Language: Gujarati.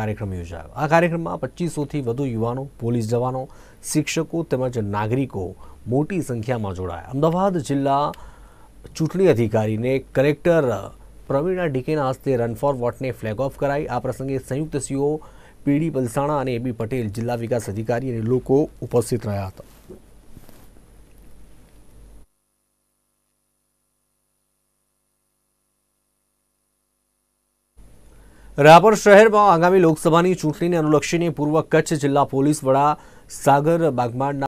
કાર્યક્રમ યોજાયો આ કાર્યક્રમમાં પચીસોથી વધુ યુવાનો પોલીસ જવાનો શિક્ષકો તેમજ નાગરિકો મોટી સંખ્યામાં જોડાયા અમદાવાદ જિલ્લા ચૂંટણી અધિકારીને કલેક્ટર પ્રવીણા ડીકેના હસ્તે રન ફોર વોટને ફ્લેગ ઓફ કરાઈ આ પ્રસંગે સંયુક્ત સીઓ પીડી પલસાણા અને એબી પટેલ જિલ્લા વિકાસ અધિકારી અને લોકો ઉપસ્થિત રહ્યા હતા રાપર શહેરમાં આગામી લોકસભાની ચૂંટણીને અનુલક્ષીને પૂર્વ કચ્છ જિલ્લા પોલીસ વડા સાગર બાગમાડના